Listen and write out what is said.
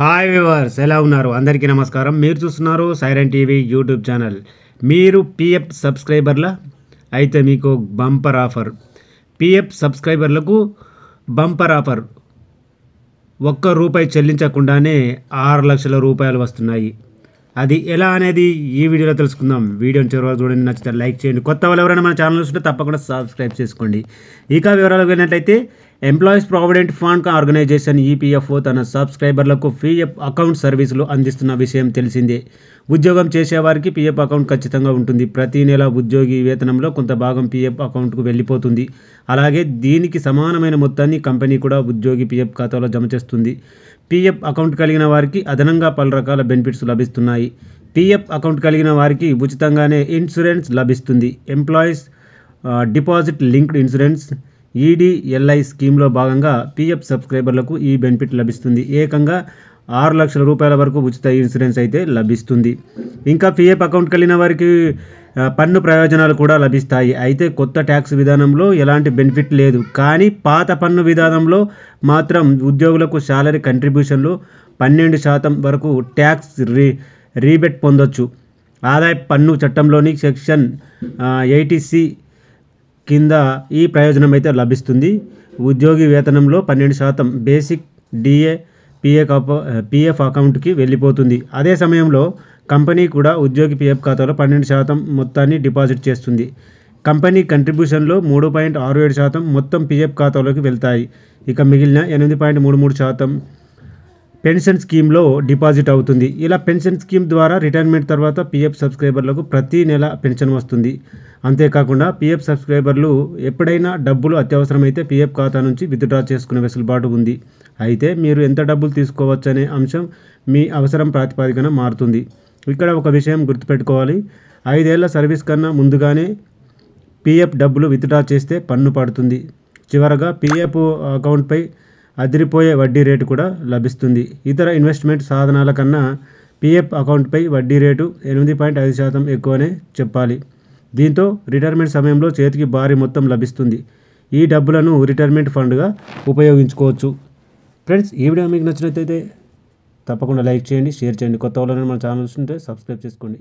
hi viewers ఎలా ఉన్నారు అందరికీ నమస్కారం మీరు చూస్తున్నారు సైరన్ టీవీ యూట్యూబ్ ఛానల్ మీరు పిఎఫ్ సబ్స్క్రైబర్ల అయితే మీకు బంపర్ ఆఫర్ పిఎఫ్ సబ్స్క్రైబర్లకు బంపర్ ఆఫర్ ఒక్క రూపాయి చెల్లించకుండానే ఆరు లక్షల రూపాయలు వస్తున్నాయి అది ఎలా అనేది ఈ వీడియోలో తెలుసుకుందాం వీడియోని చివరి చూడండి నచ్చితే లైక్ చేయండి కొత్త వాళ్ళు ఎవరైనా మన ఛానల్ చూస్తుంటే తప్పకుండా సబ్స్క్రైబ్ చేసుకోండి ఇక వివరాలు వెళ్ళినట్లయితే employees provident fund organisation EPFO తన సబ్స్క్రైబర్లకు పీఎఫ్ అకౌంట్ సర్వీసులు అందిస్తున్న విషయం తెలిసిందే ఉద్యోగం చేసేవారికి పీఎఫ్ అకౌంట్ ఖచ్చితంగా ఉంటుంది ప్రతి నెల ఉద్యోగి వేతనంలో కొంత భాగం పీఎఫ్ అకౌంట్కు వెళ్ళిపోతుంది అలాగే దీనికి సమానమైన మొత్తాన్ని కంపెనీ కూడా ఉద్యోగి పీఎఫ్ ఖాతాలో జమ చేస్తుంది పీఎఫ్ అకౌంట్ కలిగిన వారికి అదనంగా పలు రకాల బెనిఫిట్స్ లభిస్తున్నాయి పీఎఫ్ అకౌంట్ కలిగిన వారికి ఉచితంగానే ఇన్సూరెన్స్ లభిస్తుంది employees deposit linked insurance EDLI స్కీమ్లో భాగంగా పీఎఫ్ సబ్స్క్రైబర్లకు ఈ బెనిఫిట్ లభిస్తుంది ఏకంగా ఆరు లక్షల రూపాయల వరకు ఉచిత ఇన్సూరెన్స్ అయితే లభిస్తుంది ఇంకా పిఎఫ్ అకౌంట్కి వెళ్ళిన వారికి పన్ను ప్రయోజనాలు కూడా లభిస్తాయి అయితే కొత్త ట్యాక్స్ విధానంలో ఎలాంటి బెనిఫిట్ లేదు కానీ పాత పన్ను విధానంలో మాత్రం ఉద్యోగులకు శాలరీ కంట్రిబ్యూషన్లు పన్నెండు శాతం వరకు ట్యాక్స్ రీ రీబెట్ పొందొచ్చు ఆదాయ పన్ను చట్టంలోని సెక్షన్ ఎయిటీ సి కింద ఈ ప్రయోజనం అయితే లభిస్తుంది ఉద్యోగి వేతనంలో పన్నెండు శాతం బేసిక్ డిఏ పిఏ పిఎఫ్ అకౌంట్కి వెళ్ళిపోతుంది అదే సమయంలో కంపెనీ కూడా ఉద్యోగి పిఎఫ్ ఖాతాలో పన్నెండు శాతం మొత్తాన్ని డిపాజిట్ చేస్తుంది కంపెనీ కంట్రిబ్యూషన్లో మూడు పాయింట్ ఆరు ఏడు శాతం మొత్తం పిఎఫ్ ఖాతాలోకి వెళ్తాయి ఇక మిగిలిన ఎనిమిది పాయింట్ మూడు మూడు శాతం పెన్షన్ స్కీమ్లో డిపాజిట్ అవుతుంది ఇలా పెన్షన్ స్కీమ్ ద్వారా రిటైర్మెంట్ తర్వాత పిఎఫ్ సబ్స్క్రైబర్లకు ప్రతీ నెల పెన్షన్ వస్తుంది అంతేకాకుండా పీఎఫ్ సబ్స్క్రైబర్లు ఎప్పుడైనా డబ్బులు అత్యవసరమైతే పీఎఫ్ ఖాతా నుంచి విత్డ్రా చేసుకునే వెసులుబాటు ఉంది అయితే మీరు ఎంత డబ్బులు తీసుకోవచ్చనే అంశం మీ అవసరం ప్రాతిపదికన మారుతుంది ఇక్కడ ఒక విషయం గుర్తుపెట్టుకోవాలి ఐదేళ్ల సర్వీస్ కన్నా ముందుగానే పీఎఫ్ డబ్బులు విత్డ్రా చేస్తే పన్ను పడుతుంది చివరగా పీఎఫ్ అకౌంట్పై అదిరిపోయే వడ్డీ రేటు కూడా లభిస్తుంది ఇతర ఇన్వెస్ట్మెంట్ సాధనాల కన్నా పీఎఫ్ అకౌంట్పై వడ్డీ రేటు ఎనిమిది పాయింట్ ఐదు శాతం ఎక్కువనే చెప్పాలి దీంతో రిటైర్మెంట్ సమయంలో చేతికి భారీ మొత్తం లభిస్తుంది ఈ డబ్బులను రిటైర్మెంట్ ఫండ్గా ఉపయోగించుకోవచ్చు ఫ్రెండ్స్ ఈ వీడియో మీకు నచ్చినట్టయితే తప్పకుండా లైక్ చేయండి షేర్ చేయండి కొత్త వాళ్ళని మన ఛానల్ చూస్తుంటే సబ్స్క్రైబ్ చేసుకోండి